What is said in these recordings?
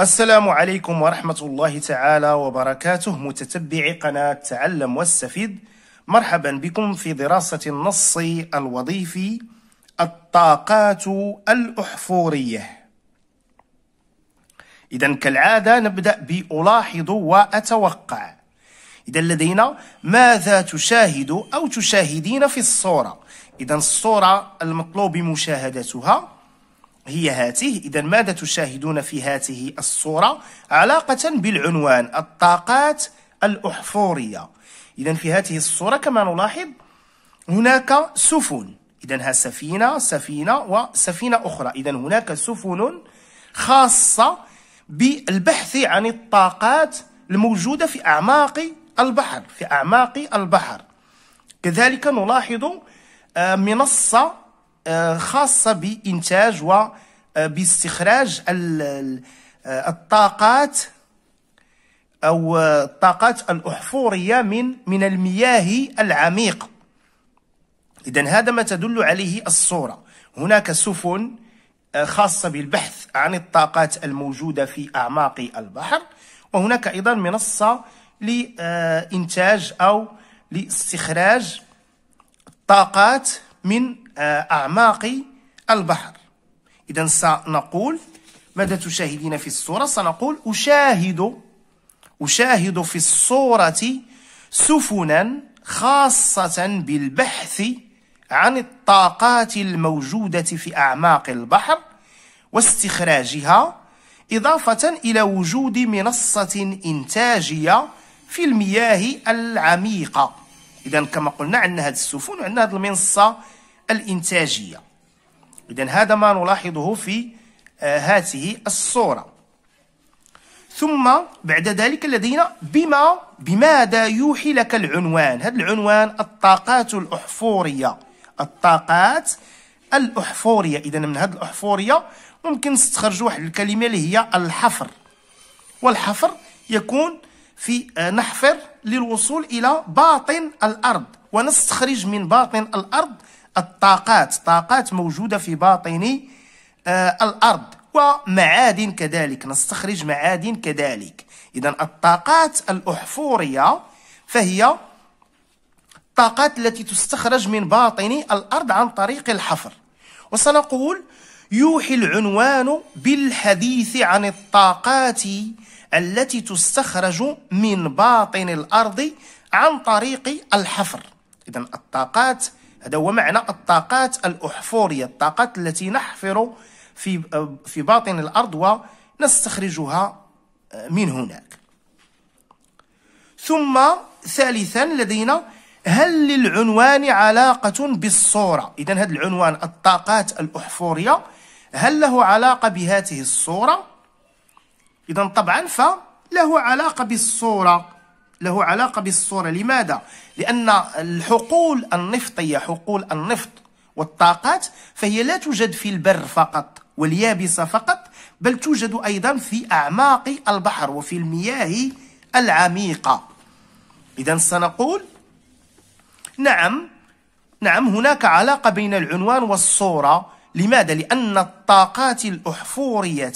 السلام عليكم ورحمة الله تعالى وبركاته متتبعي قناة تعلم واستفيد مرحبا بكم في دراسة النص الوظيفي الطاقات الأحفورية إذا كالعادة نبدأ بألاحظ وأتوقع إذا لدينا ماذا تشاهد أو تشاهدين في الصورة إذا الصورة المطلوب مشاهدتها هي هاته إذا ماذا تشاهدون في هاته الصورة علاقة بالعنوان الطاقات الأحفورية إذا في هذه الصورة كما نلاحظ هناك سفن إذا ها سفينة سفينة وسفينة أخرى إذا هناك سفن خاصة بالبحث عن الطاقات الموجودة في أعماق البحر في أعماق البحر كذلك نلاحظ آه، منصة آه، خاصة بإنتاج وباستخراج آه، آه، الطاقات أو الطاقات الأحفورية من من المياه العميقة إذا هذا ما تدل عليه الصورة هناك سفن خاصة بالبحث عن الطاقات الموجودة في أعماق البحر وهناك أيضا منصة لإنتاج أو لاستخراج طاقات من آه، أعماق البحر إذا سنقول ماذا تشاهدين في الصورة سنقول أشاهد أشاهد في الصورة سفنا خاصة بالبحث عن الطاقات الموجودة في أعماق البحر واستخراجها إضافة إلى وجود منصة إنتاجية في المياه العميقة إذا كما قلنا عندنا هذه السفن وعندنا هذه المنصة الإنتاجية إذا هذا ما نلاحظه في آه، هذه الصورة ثم بعد ذلك لدينا بما بماذا يوحي لك العنوان هذا العنوان الطاقات الأحفورية الطاقات الأحفورية إذا من هذه الأحفورية ممكن نستخرجوا واحد الكلمة اللي هي الحفر والحفر يكون في آه، نحفر للوصول إلى باطن الأرض ونستخرج من باطن الأرض الطاقات طاقات موجودة في باطن آه، الأرض ومعادن كذلك نستخرج معادن كذلك إذا الطاقات الأحفورية فهي الطاقات التي تستخرج من باطن الأرض عن طريق الحفر وسنقول يوحي العنوان بالحديث عن الطاقات التي تستخرج من باطن الأرض عن طريق الحفر إذا الطاقات هذا هو معنى الطاقات الأحفورية الطاقات التي نحفر في في باطن الأرض ونستخرجها من هناك ثم ثالثا لدينا هل للعنوان علاقة بالصورة إذا هذا العنوان الطاقات الأحفورية هل له علاقة بهذه الصورة إذا طبعا فله علاقة بالصورة له علاقة بالصورة لماذا؟ لأن الحقول النفطية حقول النفط والطاقات فهي لا توجد في البر فقط واليابسة فقط بل توجد أيضا في أعماق البحر وفي المياه العميقة إذا سنقول نعم نعم هناك علاقة بين العنوان والصورة لماذا؟ لأن الطاقات الأحفورية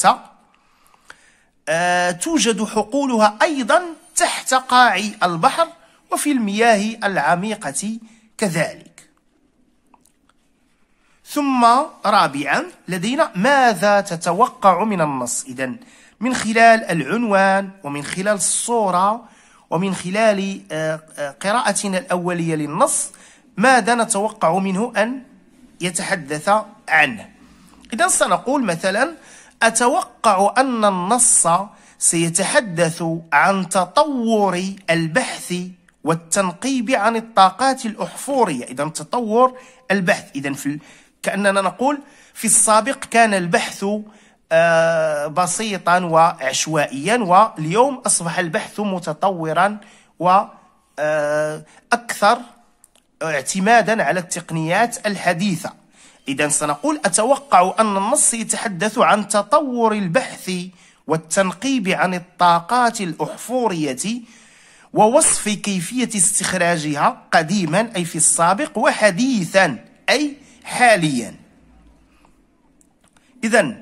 آه، توجد حقولها أيضا تحت قاع البحر وفي المياه العميقة كذلك ثم رابعا لدينا ماذا تتوقع من النص إذا من خلال العنوان ومن خلال الصورة ومن خلال آه، آه، قراءتنا الأولية للنص ماذا نتوقع منه أن يتحدث عنه إذا سنقول مثلا أتوقع أن النص سيتحدث عن تطور البحث والتنقيب عن الطاقات الأحفورية إذا تطور البحث إذا في كأننا نقول في السابق كان البحث آه، بسيطا وعشوائيا واليوم أصبح البحث متطورا وأكثر آه، اعتمادا على التقنيات الحديثة إذا سنقول أتوقع أن النص يتحدث عن تطور البحث والتنقيب عن الطاقات الأحفورية ووصف كيفية استخراجها قديما أي في السابق وحديثا أي حاليا إذا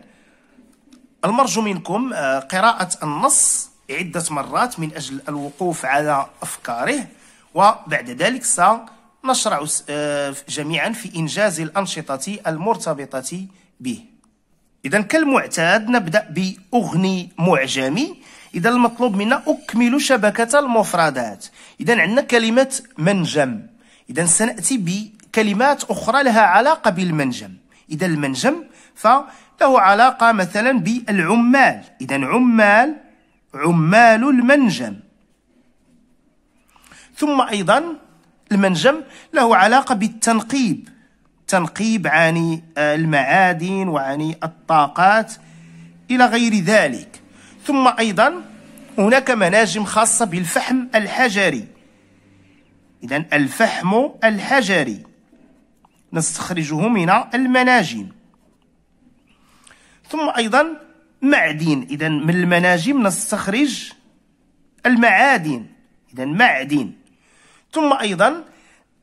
المرجو منكم آه، قراءة النص عدة مرات من أجل الوقوف على أفكاره وبعد ذلك سنشرع آه، جميعا في إنجاز الأنشطة المرتبطة به اذا كالمعتاد نبدا باغني معجمي اذا المطلوب منا اكمل شبكه المفردات اذا عندنا كلمه منجم اذا سناتي بكلمات اخرى لها علاقه بالمنجم اذا المنجم فله علاقه مثلا بالعمال اذا عمال عمال المنجم ثم ايضا المنجم له علاقه بالتنقيب التنقيب عن المعادن وعن الطاقات إلى غير ذلك ثم أيضا هناك مناجم خاصة بالفحم الحجري إذا الفحم الحجري نستخرجه من المناجم ثم أيضا معدن إذا من المناجم نستخرج المعادن إذا معدن ثم أيضا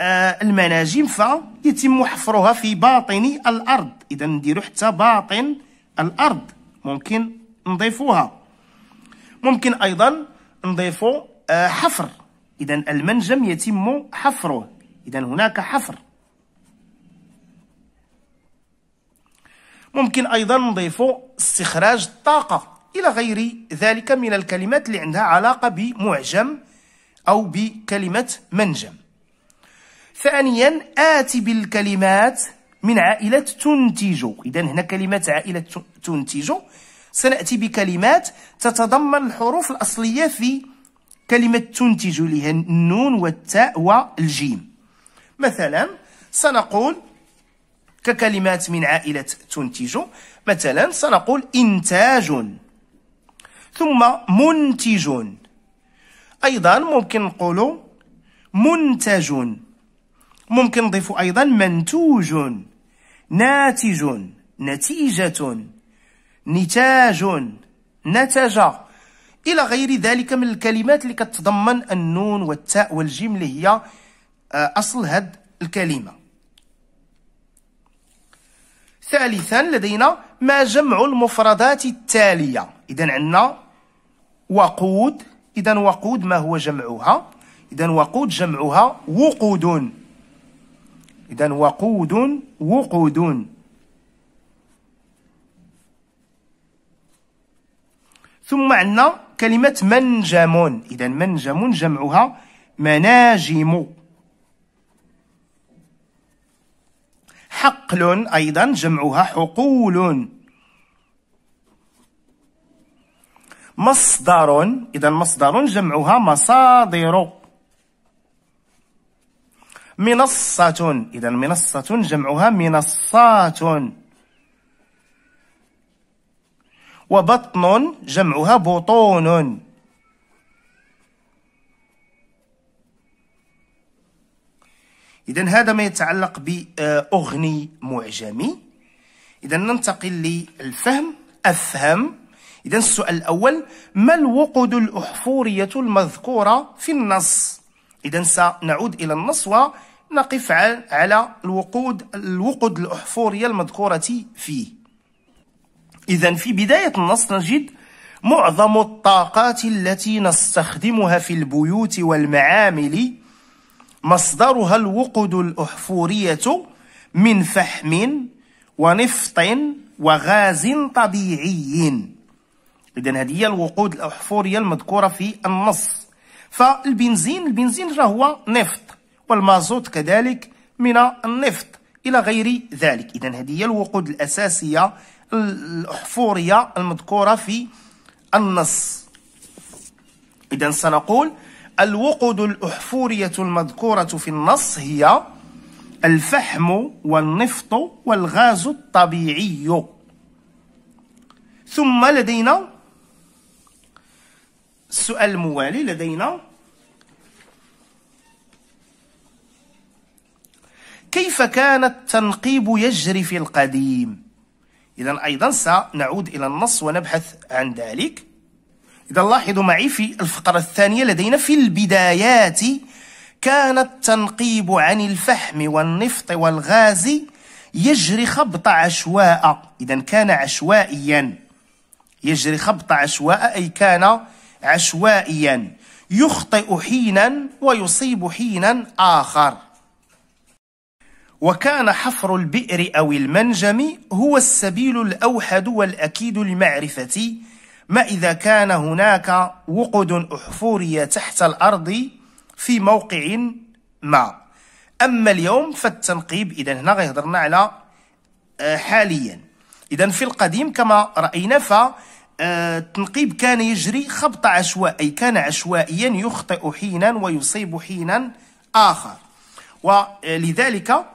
آه، المناجم فيتم حفرها في باطن الأرض إذا نديرو حتى باطن الأرض ممكن نضيفوها ممكن أيضا نضيفو آه، حفر إذا المنجم يتم حفره إذا هناك حفر ممكن أيضا نضيفو استخراج الطاقة إلى غير ذلك من الكلمات اللي عندها علاقة بمعجم أو بكلمة منجم ثانيا آتي بالكلمات من عائلة تنتج إذا هنا كلمات عائلة تنتج سنأتي بكلمات تتضمن الحروف الأصلية في كلمة تنتج لها النون والتاء والجيم مثلا سنقول ككلمات من عائلة تنتج مثلا سنقول إنتاج ثم منتج أيضا ممكن نقول منتج ممكن نضيف أيضا منتوج ناتج نتيجة نتاج نتج إلى غير ذلك من الكلمات اللي كتضمن النون والتاء والجيم اللي هي آه، أصل هاد الكلمة ثالثا لدينا ما جمع المفردات التالية إذا عندنا وقود إذا وقود ما هو جمعها إذا وقود جمعها وقود إذا وقود وقود ثم عندنا كلمة منجم إذا منجم جمعها مناجم حقل أيضا جمعها حقول مصدر إذا مصدر جمعها مصادر منصة إذا منصة جمعها منصات وبطن جمعها بطون إذا هذا ما يتعلق بأغني معجمي إذا ننتقل للفهم أفهم إذا السؤال الأول ما الوقود الأحفورية المذكورة في النص؟ إذا سنعود إلى النص ونقف على الوقود الوقود الأحفورية المذكورة فيه إذا في بداية النص نجد معظم الطاقات التي نستخدمها في البيوت والمعامل مصدرها الوقود الأحفورية من فحم ونفط وغاز طبيعي إذا هذه هي الوقود الأحفورية المذكورة في النص فالبنزين البنزين هو نفط والمازوت كذلك من النفط إلى غير ذلك إذا هذه هي الوقود الأساسية الأحفورية المذكورة في النص إذا سنقول الوقود الأحفورية المذكورة في النص هي الفحم والنفط والغاز الطبيعي ثم لدينا السؤال الموالي لدينا كيف كان التنقيب يجري في القديم إذا أيضا سنعود إلى النص ونبحث عن ذلك إذا لاحظوا معي في الفقرة الثانية لدينا في البدايات كان التنقيب عن الفحم والنفط والغاز يجري خبط عشواء إذا كان عشوائيا يجري خبط عشواء أي كان عشوائيا يخطئ حينا ويصيب حينا آخر وكان حفر البئر أو المنجم هو السبيل الأوحد والأكيد لمعرفة ما إذا كان هناك وقود أحفورية تحت الأرض في موقع ما أما اليوم فالتنقيب إذا هنا غيهضرنا على آه، حاليا إذا في القديم كما رأينا ف التنقيب آه، كان يجري خبط عشوائي كان عشوائيا يخطئ حينا ويصيب حينا آخر ولذلك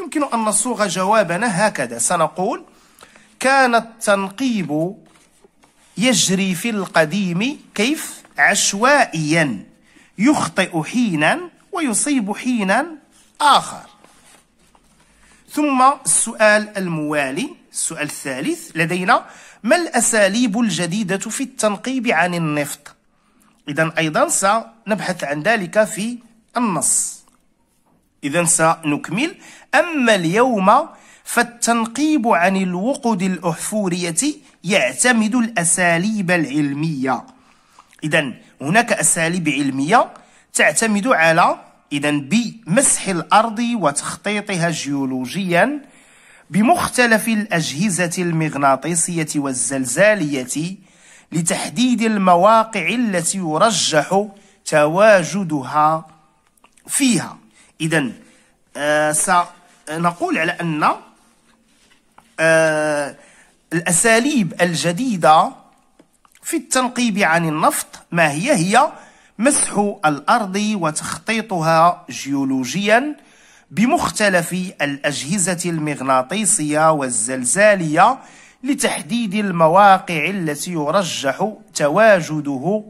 يمكن أن نصوغ جوابنا هكذا سنقول كان التنقيب يجري في القديم كيف عشوائيا يخطئ حينا ويصيب حينا آخر ثم السؤال الموالي السؤال الثالث لدينا ما الأساليب الجديدة في التنقيب عن النفط؟ إذا أيضا سنبحث عن ذلك في النص إذا سنكمل أما اليوم فالتنقيب عن الوقود الأحفورية يعتمد الأساليب العلمية إذا هناك أساليب علمية تعتمد على إذا بمسح الأرض وتخطيطها جيولوجيا بمختلف الأجهزة المغناطيسية والزلزالية لتحديد المواقع التي يرجح تواجدها فيها إذا آه سنقول على أن آه الأساليب الجديدة في التنقيب عن النفط ما هي هي مسح الأرض وتخطيطها جيولوجياً بمختلف الأجهزة المغناطيسية والزلزالية لتحديد المواقع التي يرجح تواجده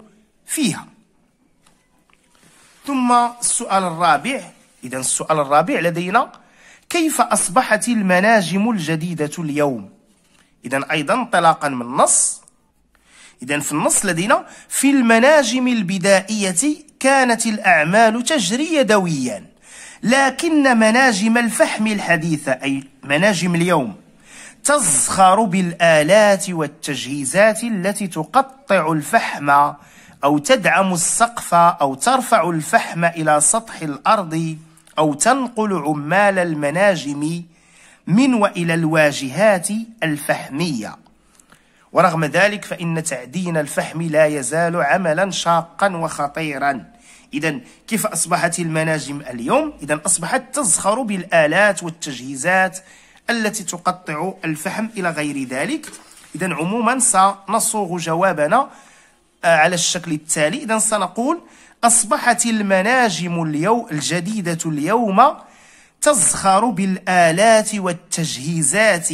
فيها ثم السؤال الرابع إذا السؤال الرابع لدينا كيف أصبحت المناجم الجديدة اليوم؟ إذا أيضا انطلاقا من النص إذا في النص لدينا في المناجم البدائية كانت الأعمال تجري يدويا لكن مناجم الفحم الحديثة أي مناجم اليوم تزخر بالآلات والتجهيزات التي تقطع الفحم أو تدعم السقف أو ترفع الفحم إلى سطح الأرض أو تنقل عمال المناجم من وإلى الواجهات الفحمية ورغم ذلك فإن تعدين الفحم لا يزال عملا شاقا وخطيرا إذا كيف أصبحت المناجم اليوم؟ إذا أصبحت تزخر بالآلات والتجهيزات التي تقطع الفحم إلى غير ذلك إذا عموما سنصوغ جوابنا آه، على الشكل التالي إذا سنقول أصبحت المناجم اليوم الجديدة اليوم تزخر بالآلات والتجهيزات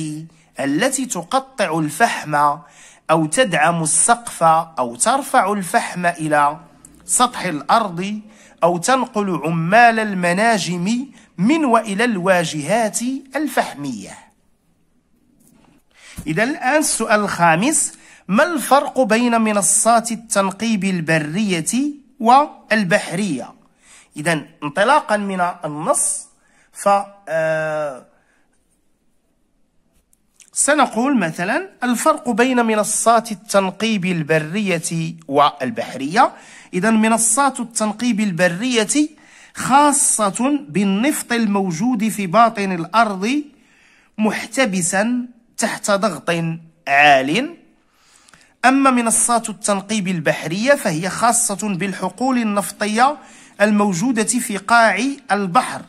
التي تقطع الفحم أو تدعم السقف أو ترفع الفحم إلى سطح الأرض أو تنقل عمال المناجم من وإلى الواجهات الفحمية إذا الآن السؤال الخامس ما الفرق بين منصات التنقيب البرية والبحرية؟ إذا انطلاقا من النص ف سنقول مثلا الفرق بين منصات التنقيب البرية والبحرية إذا منصات التنقيب البرية خاصة بالنفط الموجود في باطن الأرض محتبسا تحت ضغط عال أما منصات التنقيب البحرية فهي خاصة بالحقول النفطية الموجودة في قاع البحر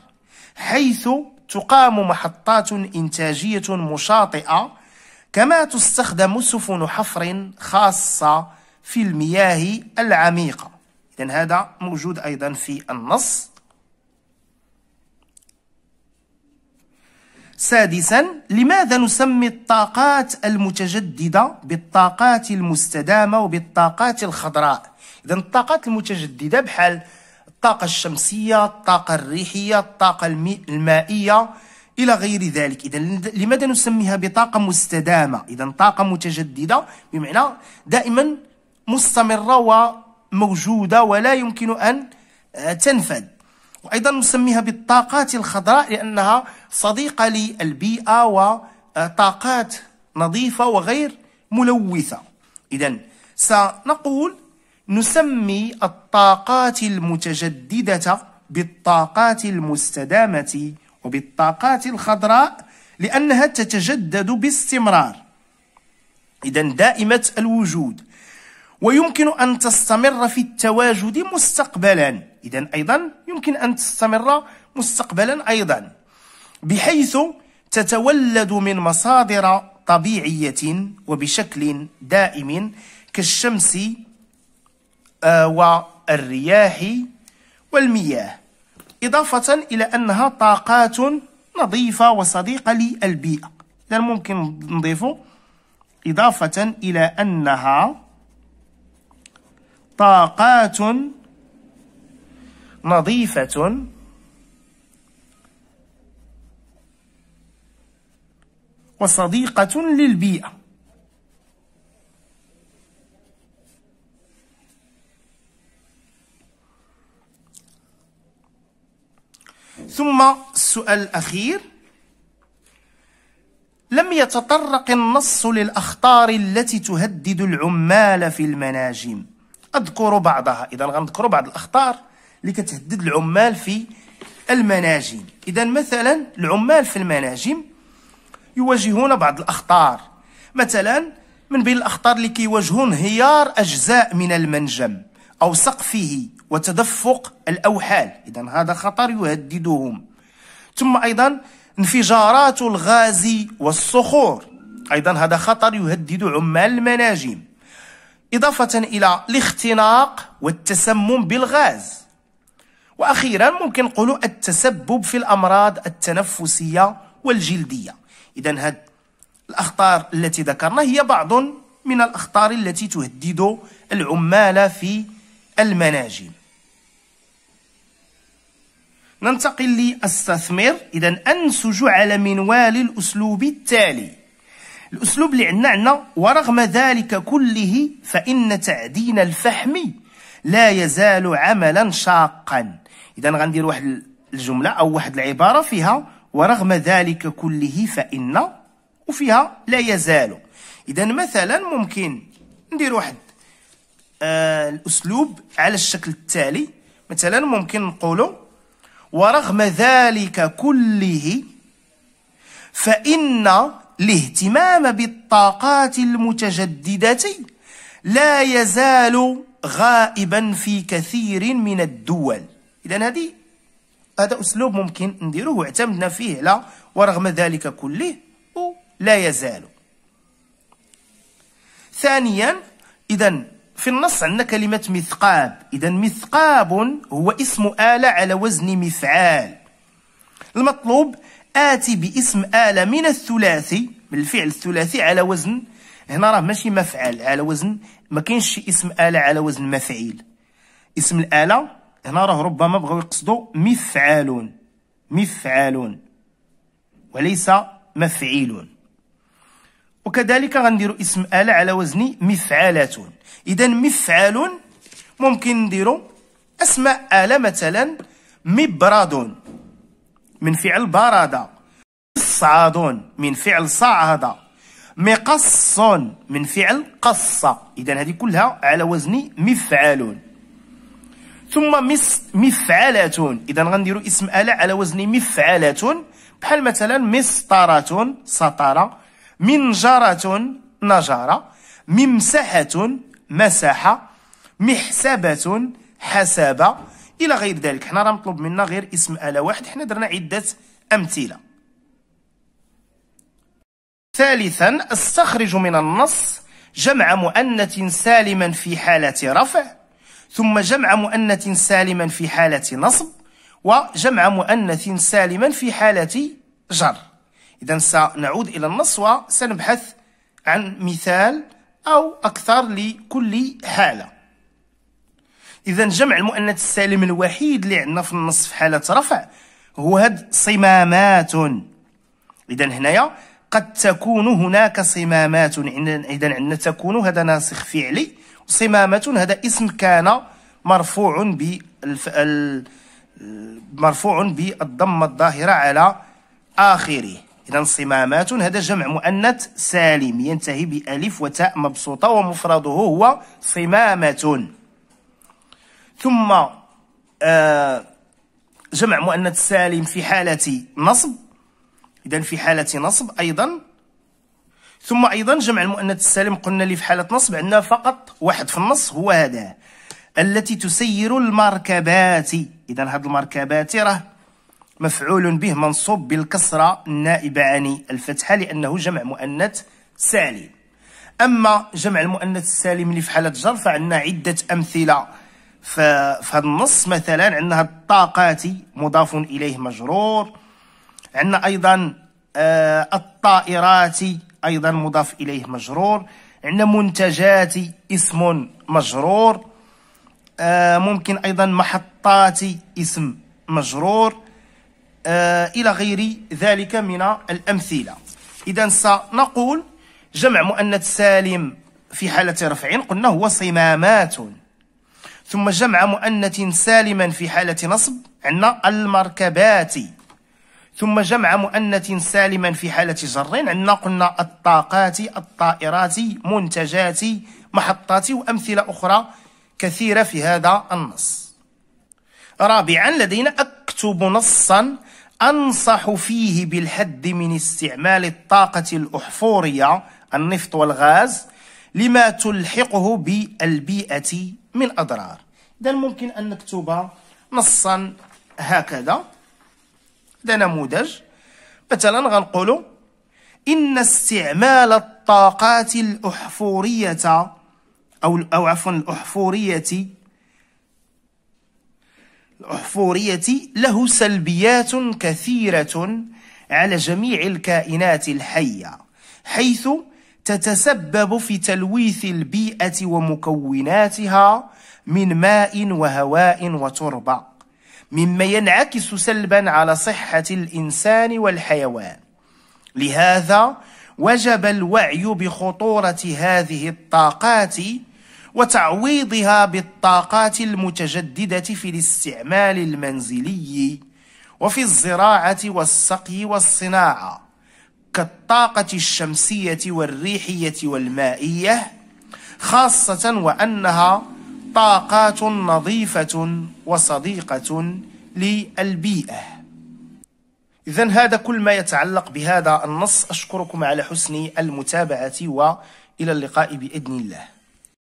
حيث تقام محطات إنتاجية مشاطئة كما تستخدم سفن حفر خاصة في المياه العميقة إذن هذا موجود أيضا في النص سادسا لماذا نسمي الطاقات المتجددة بالطاقات المستدامة وبالطاقات الخضراء إذا الطاقات المتجددة بحال الطاقة الشمسية الطاقة الريحية الطاقة المائية إلى غير ذلك إذا لماذا نسميها بطاقة مستدامة إذا طاقة متجددة بمعنى دائما مستمرة وموجودة ولا يمكن أن آه، تنفد وأيضا نسميها بالطاقات الخضراء لأنها صديقة للبيئة وطاقات آه، نظيفة وغير ملوثة إذا سنقول نسمي الطاقات المتجددة بالطاقات المستدامة وبالطاقات الخضراء لأنها تتجدد باستمرار إذا دائمة الوجود ويمكن أن تستمر في التواجد مستقبلا إذا أيضا يمكن أن تستمر مستقبلا أيضا بحيث تتولد من مصادر طبيعية وبشكل دائم كالشمس والرياح والمياه إضافة إلى أنها طاقات نظيفة وصديقة للبيئة إذا ممكن نضيفه إضافة إلى أنها طاقات نظيفة وصديقة للبيئة ثم السؤال الأخير لم يتطرق النص للأخطار التي تهدد العمال في المناجم أذكر بعضها إذا غنذكر بعض الأخطار اللي كتهدد العمال في المناجم إذا مثلا العمال في المناجم يواجهون بعض الأخطار مثلا من بين الأخطار اللي كيواجهون انهيار أجزاء من المنجم أو سقفه وتدفق الأوحال إذا هذا خطر يهددهم ثم أيضا انفجارات الغاز والصخور أيضا هذا خطر يهدد عمال المناجم إضافة إلى الاختناق والتسمم بالغاز وأخيرا ممكن نقولوا التسبب في الأمراض التنفسية والجلدية إذا هذه الأخطار التي ذكرنا هي بعض من الأخطار التي تهدد العمال في المناجم ننتقل لأستثمر إذا أنسج على منوال الأسلوب التالي الأسلوب اللي عندنا عندنا ورغم ذلك كله فإن تعدين الفحم لا يزال عملا شاقا إذا غندير واحد الجملة أو واحد العبارة فيها ورغم ذلك كله فإن وفيها لا يزال إذا مثلا ممكن ندير واحد آه الأسلوب على الشكل التالي مثلا ممكن نقولوا ورغم ذلك كله فإن الاهتمام بالطاقات المتجددة لا يزال غائبا في كثير من الدول إذا هذه هذا أسلوب ممكن نديروه واعتمدنا فيه لا ورغم ذلك كله لا يزال ثانيا إذا في النص عندنا كلمة مثقاب إذا مثقاب هو اسم آلة على وزن مفعال المطلوب آتي باسم آلة من الثلاثي من الفعل الثلاثي على وزن هنا راه ماشي مفعل على وزن ما كاينش شي اسم آلة على وزن مفعيل اسم الآلة هنا راه ربما بغاو يقصدوا مفعالون مفعالون وليس مفعيلون وكذلك غنديروا اسم آلة على وزن مفعالات إذا مفعال ممكن نديروا أسماء آلة مثلا مبراد من فعل برادة صعاد من فعل صعد مقص من فعل قص إذا هذه كلها على وزن مفعل ثم مفعلات إذا غنديروا اسم آلة على وزن مفعلات بحال مثلا مسطرة سطرة منجرة نجارة ممسحة مساحة محسبة حسابة الى غير ذلك حنا راه مطلوب منا غير اسم اله واحد حنا درنا عده امثله ثالثا استخرج من النص جمع مؤنث سالما في حاله رفع ثم جمع مؤنث سالما في حاله نصب وجمع مؤنث سالما في حاله جر إذا سنعود إلى النص وسنبحث عن مثال أو أكثر لكل حالة إذا جمع المؤنث السالم الوحيد اللي عندنا في النص في حالة رفع هو هاد صمامات إذا هنايا قد تكون هناك صمامات إذا عندنا تكون هذا ناسخ فعلي صمامات هذا اسم كان مرفوع بالف... مرفوع بالضمة الظاهرة على آخره إذا صمامات هذا جمع مؤنث سالم ينتهي بألف وتاء مبسوطة ومفرده هو صمامة ثم آه جمع مؤنث سالم في حالة نصب إذا في حالة نصب أيضا ثم أيضا جمع المؤنث السالم قلنا لي في حالة نصب عندنا فقط واحد في النص هو هذا التي تسير المركبات إذا هاد المركبات راه مفعول به منصوب بالكسرة النائبة عن الفتحة لأنه جمع مؤنث سالم أما جمع المؤنث السالم اللي في حالة جر فعندنا عدة أمثلة ففي النص مثلا عندنا الطاقات مضاف إليه مجرور عندنا أيضا آه، الطائرات أيضا مضاف إليه مجرور عندنا منتجات اسم مجرور آه، ممكن أيضا محطات اسم مجرور آه، إلى غير ذلك من الأمثلة إذا سنقول جمع مؤنث سالم في حالة رفع قلنا هو صمامات ثم جمع مؤنث سالما في حالة نصب عندنا المركبات ثم جمع مؤنث سالما في حالة جر عندنا قلنا الطاقات الطائرات منتجات محطات وأمثلة أخرى كثيرة في هذا النص رابعا لدينا أكتب نصا أنصح فيه بالحد من استعمال الطاقة الأحفورية النفط والغاز لما تلحقه بالبيئة من أضرار إذا ممكن أن نكتب نصا هكذا هذا نموذج مثلا غنقولوا إن استعمال الطاقات الأحفورية أو أو عفوا الأحفورية الأحفورية له سلبيات كثيرة على جميع الكائنات الحية حيث تتسبب في تلويث البيئة ومكوناتها من ماء وهواء وتربة مما ينعكس سلبا على صحة الإنسان والحيوان لهذا وجب الوعي بخطورة هذه الطاقات وتعويضها بالطاقات المتجدده في الاستعمال المنزلي وفي الزراعه والسقي والصناعه كالطاقه الشمسيه والريحيه والمائيه خاصه وانها طاقات نظيفه وصديقه للبيئه إذا هذا كل ما يتعلق بهذا النص أشكركم على حسن المتابعة وإلى اللقاء بإذن الله